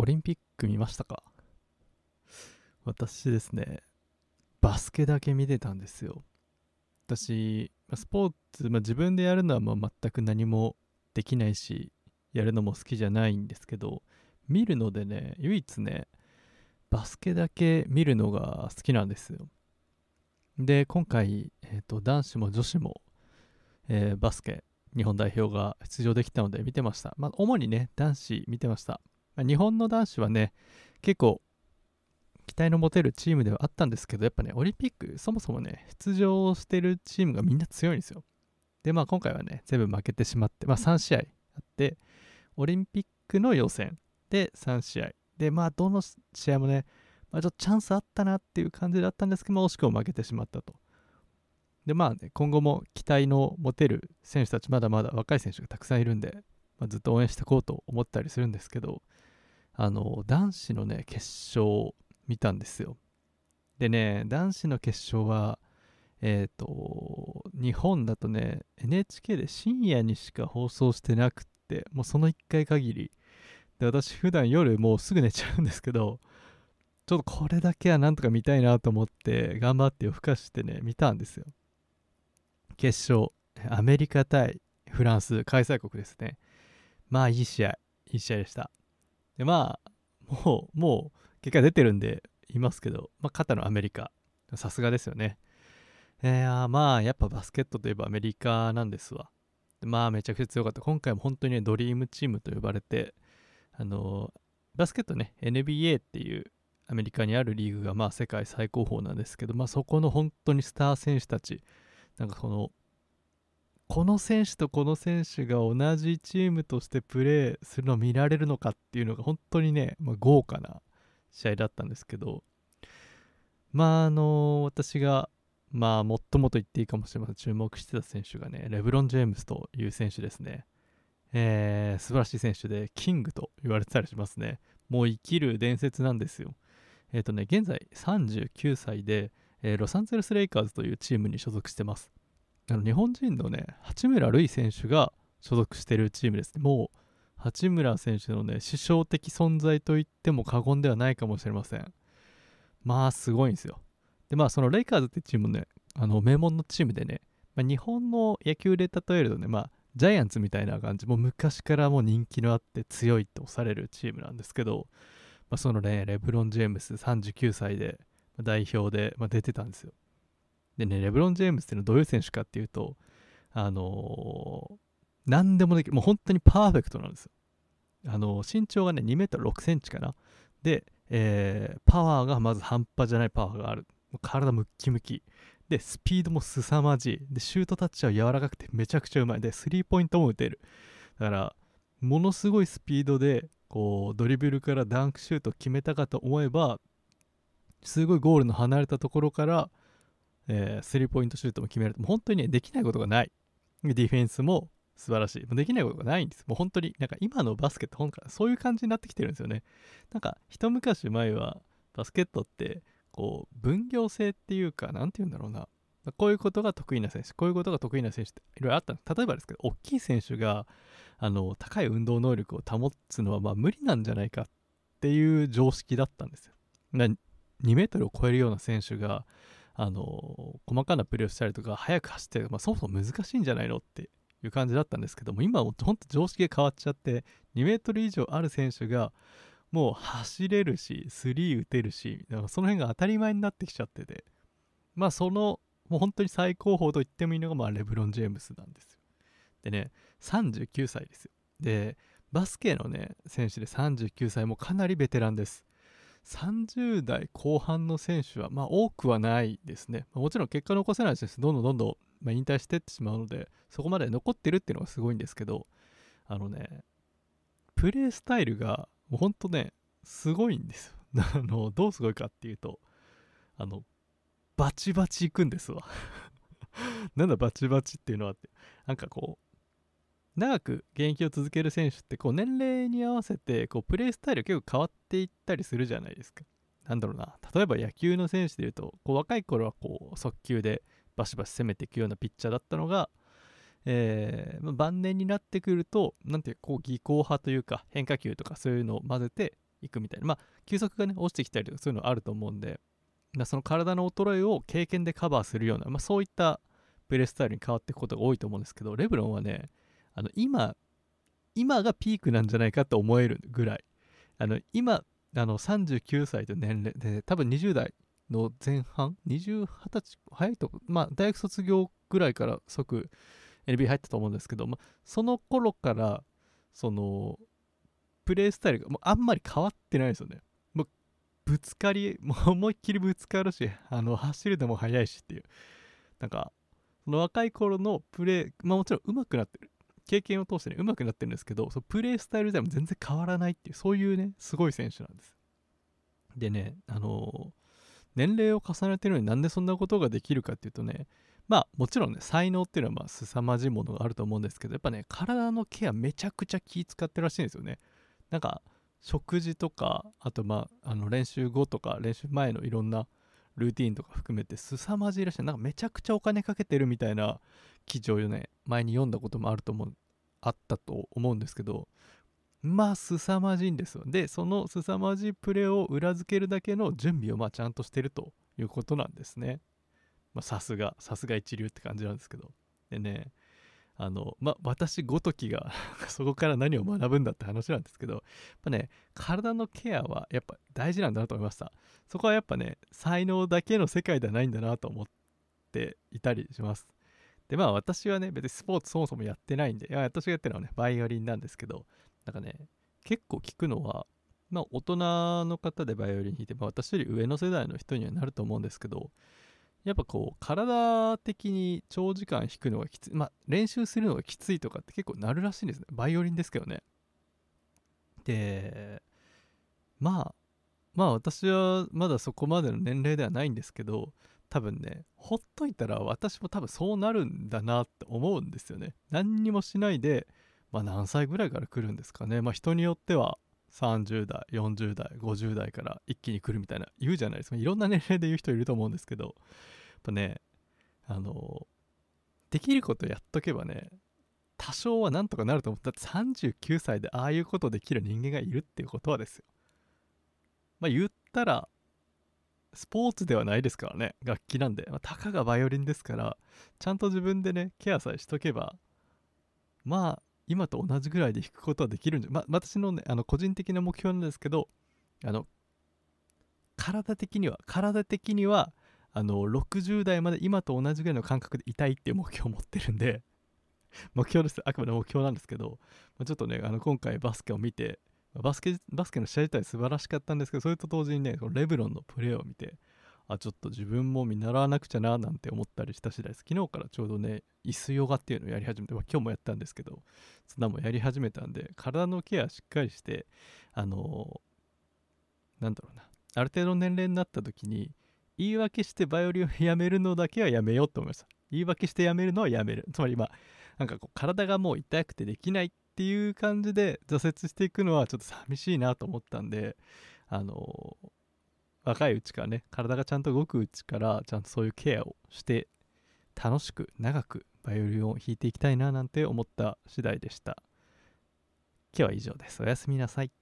オリンピック見ましたか私ですね、バスケだけ見てたんですよ。私、スポーツ、まあ、自分でやるのはまあ全く何もできないし、やるのも好きじゃないんですけど、見るのでね、唯一ね、バスケだけ見るのが好きなんですよ。で、今回、えーと、男子も女子も、えー、バスケ、日本代表が出場できたので見てました。まあ、主にね、男子見てました。ま日本の男子はね、結構期待の持てるチームではあったんですけど、やっぱね、オリンピック、そもそもね、出場してるチームがみんな強いんですよ。で、まあ今回はね、全部負けてしまって、まあ3試合あって、オリンピックの予選で3試合。で、まあどの試合もね、まあ、ちょっとチャンスあったなっていう感じだったんですけど、惜しくも負けてしまったと。で、まあ、ね、今後も期待の持てる選手たち、まだまだ若い選手がたくさんいるんで、まあ、ずっと応援していこうと思ったりするんですけど、あの男子のね決勝見たんですよでね男子の決勝はえっ、ー、と日本だとね NHK で深夜にしか放送してなくってもうその1回限りで私普段夜もうすぐ寝ちゃうんですけどちょっとこれだけはなんとか見たいなと思って頑張って夜更かしてね見たんですよ決勝アメリカ対フランス開催国ですねまあいい試合いい試合でしたで、まあ、もう、もう、結果出てるんで、いますけど、まあ、肩のアメリカ、さすがですよね。えー、まあ、やっぱバスケットといえばアメリカなんですわ。まあ、めちゃくちゃ強かった。今回も本当に、ね、ドリームチームと呼ばれて、あのー、バスケットね、NBA っていうアメリカにあるリーグが、まあ、世界最高峰なんですけど、まあ、そこの本当にスター選手たち、なんかその、この選手とこの選手が同じチームとしてプレーするのを見られるのかっていうのが本当にね、まあ、豪華な試合だったんですけどまああの私がまあ最もと言っていいかもしれません注目してた選手がねレブロン・ジェームスという選手ですね、えー、素晴らしい選手でキングと言われてたりしますねもう生きる伝説なんですよえっ、ー、とね現在39歳で、えー、ロサンゼルス・レイカーズというチームに所属してますあの日本人のね、八村塁選手が所属しているチームですね。もう、八村選手のね、師匠的存在と言っても過言ではないかもしれません。まあ、すごいんですよ。で、まあ、そのレイカーズってチームね、あの名門のチームでね、まあ、日本の野球で例えるとね、まあ、ジャイアンツみたいな感じ、もう昔からもう人気のあって強いとされるチームなんですけど、まあ、そのね、レブロン・ジェームス39歳で代表で、まあ、出てたんですよ。でね、レブロン・ジェームズっていうのはどういう選手かっていうと、あのー、何でもできる。もう本当にパーフェクトなんですよ。あのー、身長がね、2メートル6センチかな。で、えー、パワーがまず半端じゃないパワーがある。体ムッキムキ。で、スピードも凄まじい。で、シュートタッチは柔らかくてめちゃくちゃうまい。で、スリーポイントも打てる。だから、ものすごいスピードで、こう、ドリブルからダンクシュートを決めたかと思えば、すごいゴールの離れたところから、スリーポイントシュートも決めると、もう本当にね、できないことがない。ディフェンスも素晴らしい。もうできないことがないんです。もう本当に、なんか今のバスケット、本からそういう感じになってきてるんですよね。なんか、一昔前は、バスケットって、こう、分業制っていうか、なんて言うんだろうな。こういうことが得意な選手、こういうことが得意な選手っていろいろあったんです。例えばですけど、大きい選手が、あの、高い運動能力を保つのは、まあ無理なんじゃないかっていう常識だったんですよ。2メートルを超えるような選手が、あの、細かなプレーをしたりとか、速く走って、まあ、そもそも難しいんじゃないのっていう感じだったんですけども、今はも本当常識が変わっちゃって、2メートル以上ある選手が、もう走れるし、スリー打てるし、だからその辺が当たり前になってきちゃってて、まあその、もう本当に最高峰と言ってもいいのが、まあレブロン・ジェームスなんですよ。でね、39歳ですよ。で、バスケのね、選手で39歳もかなりベテランです。30代後半の選手は、まあ、多くはないですね。もちろん結果残せない選手、どんどんどんどん、まあ、引退してってしまうので、そこまで残ってるっていうのがすごいんですけど、あのね、プレースタイルが、本当ね、すごいんですよ。あの、どうすごいかっていうと、あの、バチバチいくんですわ なんだバチバチっていうのはって、なんかこう、長く現役を続ける選手ってこう年齢に合わせてこうプレースタイル結構変わっていったりするじゃないですか。なんだろうな例えば野球の選手でいうとこう若い頃はこう速球でバシバシ攻めていくようなピッチャーだったのが、えー、まあ、晩年になってくると何ていうかこう技巧派というか変化球とかそういうのを混ぜていくみたいなまあ球速がね落ちてきたりとかそういうのあると思うんでその体の衰えを経験でカバーするような、まあ、そういったプレースタイルに変わっていくことが多いと思うんですけどレブロンはねあの今今がピークなんじゃないかって思えるぐらいあの今あの39歳という年齢で多分20代の前半20歳早いとまあ大学卒業ぐらいから即 NB a 入ったと思うんですけど、まその頃からそのプレイスタイルがもうあんまり変わってないですよねもうぶつかりもう思いっきりぶつかるしあの走るでも速いしっていうなんかその若い頃のプレイまあもちろん上手くなってる経験を通してね、上手くなってるんですけど、そのプレースタイル自体も全然変わらないっていう、そういうね、すごい選手なんです。でね、あのー、年齢を重ねてるのになんでそんなことができるかっていうとね、まあもちろんね、才能っていうのはまあ凄まじいものがあると思うんですけど、やっぱね、体のケアめちゃくちゃ気使ってるらしいんですよね。なんか、食事とか、あとまあ、あの練習後とか、練習前のいろんなルーティンとか含めて凄まじいらしいなんかめちゃくちゃお金かけてるみたいな記事をね前に読んだこともあると思うあったと思うんですけどまあ凄まじいんですよでその凄まじいプレーを裏付けるだけの準備をまあちゃんとしてるということなんですねまさすがさすが一流って感じなんですけどでねあの、ま、私ごときが そこから何を学ぶんだって話なんですけど、やっぱね、体のケアはやっぱ大事なんだなと思いました。そこはやっぱね、才能だけの世界ではないんだなと思っていたりします。で、まあ私はね、別にスポーツそもそもやってないんで、いや私がやってるのはね、バイオリンなんですけど、なんかね、結構聞くのは、まあ大人の方でバイオリン弾いて、まあ私より上の世代の人にはなると思うんですけど、やっぱこう体的に長時間弾くのがきついまあ練習するのがきついとかって結構なるらしいんですねバイオリンですけどねでまあまあ私はまだそこまでの年齢ではないんですけど多分ねほっといたら私も多分そうなるんだなって思うんですよね何にもしないでまあ何歳ぐらいから来るんですかねまあ人によっては30代40代50代から一気に来るみたいな言うじゃないですかいろんな年齢で言う人いると思うんですけどぱね、あの、できることやっとけばね、多少はなんとかなると思ったって39歳でああいうことできる人間がいるっていうことはですよ。まあ言ったら、スポーツではないですからね、楽器なんで。まあ、たかがバイオリンですから、ちゃんと自分でね、ケアさえしとけば、まあ、今と同じぐらいで弾くことはできるんじゃ、まあ、私のね、あの、個人的な目標なんですけど、あの、体的には、体的には、あの60代まで今と同じぐらいの感覚でいたいっていう目標を持ってるんで 目標ですあくまで目標なんですけど、まあ、ちょっとねあの今回バスケを見てバスケバスケの試合自体素晴らしかったんですけどそれと同時にねレブロンのプレーを見てあちょっと自分も見習わなくちゃななんて思ったりした次第です昨日からちょうどね椅子ヨガっていうのをやり始めて、まあ、今日もやったんですけどそんなもやり始めたんで体のケアしっかりしてあのー、なんだろうなある程度の年齢になった時に言い訳してバイオリンをやめるのだけはやめようと思いました言い訳してやめるのはやめるつまりまあなんかこう体がもう痛くてできないっていう感じで挫折していくのはちょっと寂しいなと思ったんであのー、若いうちからね体がちゃんと動くうちからちゃんとそういうケアをして楽しく長くバイオリンを弾いていきたいななんて思った次第でした今日は以上ですおやすみなさい